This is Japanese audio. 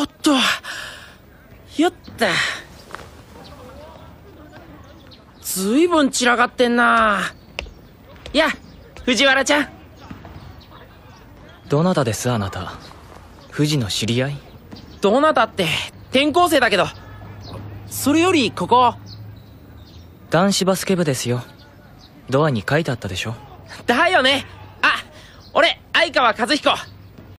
とっとよっずいぶん散らかってんないや藤原ちゃんどなたですあなた藤の知り合いどなたって転校生だけどそれよりここ男子バスケ部ですよドアに書いてあったでしょだよねあ俺相川和彦